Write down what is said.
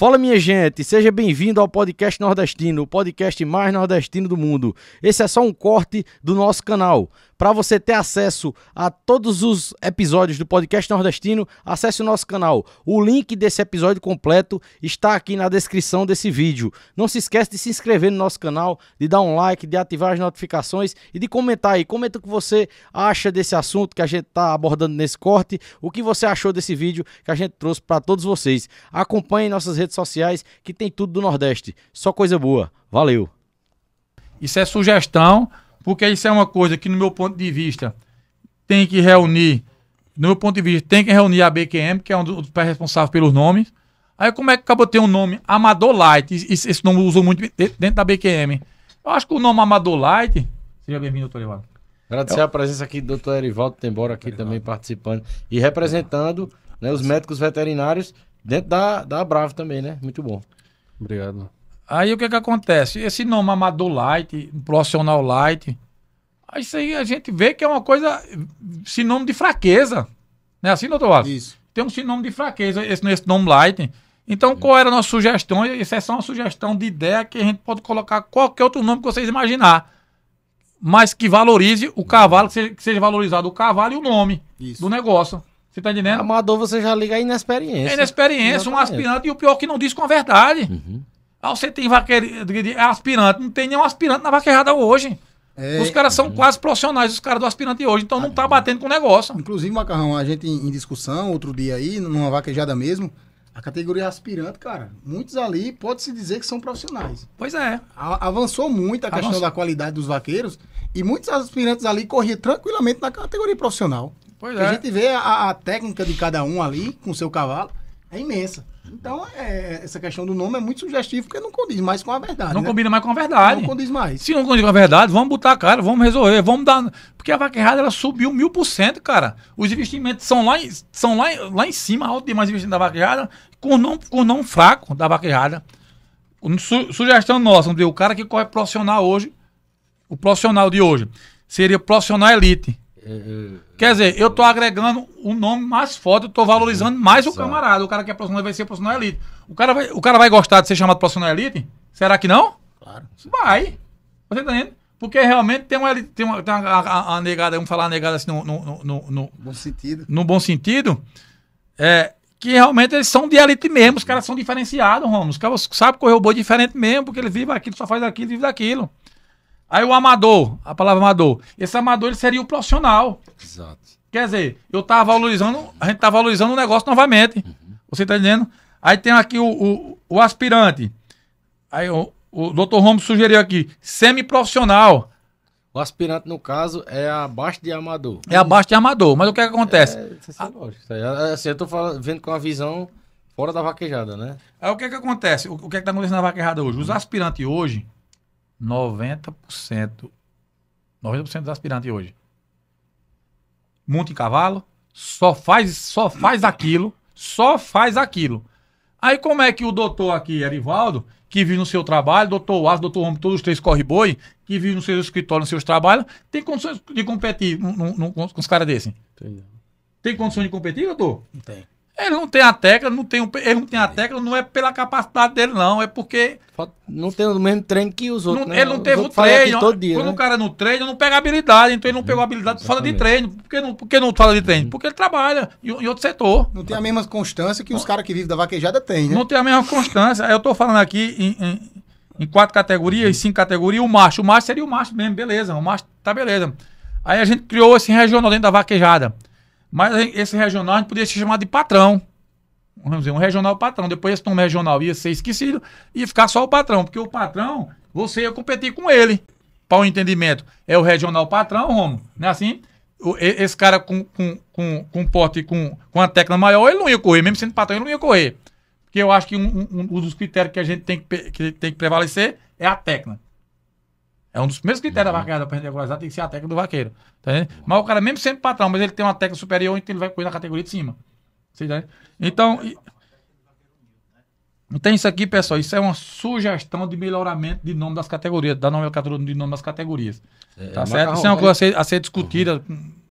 Fala minha gente, seja bem-vindo ao podcast nordestino, o podcast mais nordestino do mundo. Esse é só um corte do nosso canal. Para você ter acesso a todos os episódios do podcast nordestino, acesse o nosso canal. O link desse episódio completo está aqui na descrição desse vídeo. Não se esquece de se inscrever no nosso canal, de dar um like, de ativar as notificações e de comentar aí. Comenta o que você acha desse assunto que a gente está abordando nesse corte, o que você achou desse vídeo que a gente trouxe para todos vocês. Acompanhe nossas redes redes sociais, que tem tudo do Nordeste. Só coisa boa. Valeu. Isso é sugestão, porque isso é uma coisa que, no meu ponto de vista, tem que reunir. No meu ponto de vista, tem que reunir a BQM, que é um dos responsáveis pelos nomes. Aí como é que acabou ter um nome Amador Light? Esse, nome usou muito dentro da BQM. Eu acho que o nome Amador Light. Seja bem-vindo, doutor Ivaldo. Agradecer Eu... É a presença aqui do doutor Erivaldo Tembora aqui Erivaldo. também participando e representando né, os médicos veterinários Dentro da, da Bravo também, né? Muito bom. Obrigado. Aí o que é que acontece? Esse nome amador light, profissional light, isso aí a gente vê que é uma coisa, sinônimo de fraqueza. Não é assim, doutor Wallace? Isso. Tem um sinônimo de fraqueza, esse, esse nome light. Então, Sim. qual era a nossa sugestão? Isso é só uma sugestão de ideia que a gente pode colocar qualquer outro nome que vocês imaginar. Mas que valorize o cavalo, que seja, valorizado o cavalo e o nome Isso. do negócio. Você tá entendendo? Amador, você já liga a inexperiência. É inexperiência, experiência um aspirante e o pior é que não diz com a verdade. Uhum. Ah, você tem vaqueiro aspirante, não tem nenhum aspirante na vaquejada hoje. É, os caras são uhum. quase profissionais, os caras do aspirante hoje, então ah, não tá é. batendo com o negócio. Inclusive, Macarrão, a gente em discussão, outro dia aí, numa vaquejada mesmo, a categoria aspirante, cara, muitos ali pode-se dizer que são profissionais. Pois é. A, avançou muito a questão da qualidade dos vaqueiros e muitos aspirantes ali corriam tranquilamente na categoria profissional. Pois é. A gente vê a, a, técnica de cada um ali, com seu cavalo, é imensa. Então, é, essa questão do nome é muito sugestivo, porque não condiz mais com a verdade. Não né? combina mais com a verdade. Não condiz mais. Se não condiz com a verdade, vamos botar a cara, vamos resolver, vamos dar. Porque a vaca errada ela subiu mil por cento, cara. Os investimentos são lá, em, são lá, lá em cima, alto demais investimento da vaca errada, com não, com não fraco da vaca errada. Su, sugestão nossa, o cara que corre profissional hoje, o profissional de hoje, seria profissional elite. Quer dizer, eu tô agregando um nome mais forte, eu tô valorizando uhum. mais o camarada. O cara que é profissional vai ser profissional elite. O cara vai, o cara vai gostar de ser chamado profissional elite? Será que não? Claro. Vai. Você tá entendendo? Porque realmente tem uma, tem uma, tem uma a, a, negada, vamos falar a negada assim no, no, no, no, bom sentido. No bom sentido, é, que realmente eles são de elite mesmo, os caras são diferenciados, Romulo. Os caras sabem correr o boi diferente mesmo, porque eles vivem aquilo, só faz aquilo, vive daquilo. Aí o amador, a palavra amador. Esse amador ele seria o profissional. Exato. Quer dizer, eu tava valorizando, a gente tá valorizando o negócio novamente. Uhum. Você tá entendendo? Aí tem aqui o, o, o aspirante. Aí o, o Dr. Holmes sugeriu aqui, semiprofissional. O aspirante, no caso, é abaixo de amador. É abaixo de amador, mas o que, é que acontece? É, é lógico. É, é, assim, eu tô falando, vendo com a visão fora da vaquejada, né? Aí o que, é que acontece? O, o que é que tá acontecendo na vaquejada hoje? Os uhum. aspirantes hoje, 90%, 90% dos aspirantes hoje monta em cavalo, só faz, só faz aquilo, só faz aquilo. Aí como é que o doutor aqui, Erivaldo, que vive no seu trabalho, doutor Wallace, doutor Homem, todos os três corre boi, que vive no seu escritório, nos seus trabalhos, tem condições de competir no, no, no, com os caras desses? Tem. tem condições de competir, doutor? Tem. Ele não tem a tecla, não tem um, ele não tem a tecla, não é pela capacidade dele, não, é porque. Não tem o mesmo treino que os outros. Não, né? Ele não teve o treino. Todo dia, quando né? o cara não treina, não pega habilidade. Então ele não pegou habilidade fora de treino. Por que não, porque não fala de treino? Porque ele trabalha em, em outro setor. Não tem a mesma constância que os caras que vivem da vaquejada têm, né? Não tem a mesma constância. Eu estou falando aqui em, em, em quatro categorias, em cinco categorias, o macho. O macho seria o macho mesmo, beleza. O macho tá beleza. Aí a gente criou esse regional dentro da vaquejada. Mas esse regional a gente podia ser chamado de patrão. Vamos dizer, um regional patrão. Depois esse nome regional ia ser esquecido e ficar só o patrão. Porque o patrão, você ia competir com ele. Para o um entendimento. É o regional patrão, Romo. Não é assim? esse cara com, com, com, com porte com, com a tecla maior, ele não ia correr, mesmo sendo patrão, ele não ia correr. Porque eu acho que um, um, um dos critérios que a gente tem que, que, tem que prevalecer é a tecla. É um dos primeiros critérios uhum. da vaquejada para a gente regularizar, tem que ser a técnica do vaqueiro. Tá uhum. Mas o cara, mesmo sendo patrão, mas ele tem uma técnica superior, então ele vai correr na categoria de cima. tá então. E... Então, isso aqui, pessoal, isso é uma sugestão de melhoramento de nome das categorias, da nomenclatura de nome das categorias. É, tá é certo? Macarrão, isso é uma coisa a né? ser, a ser discutida. Uhum.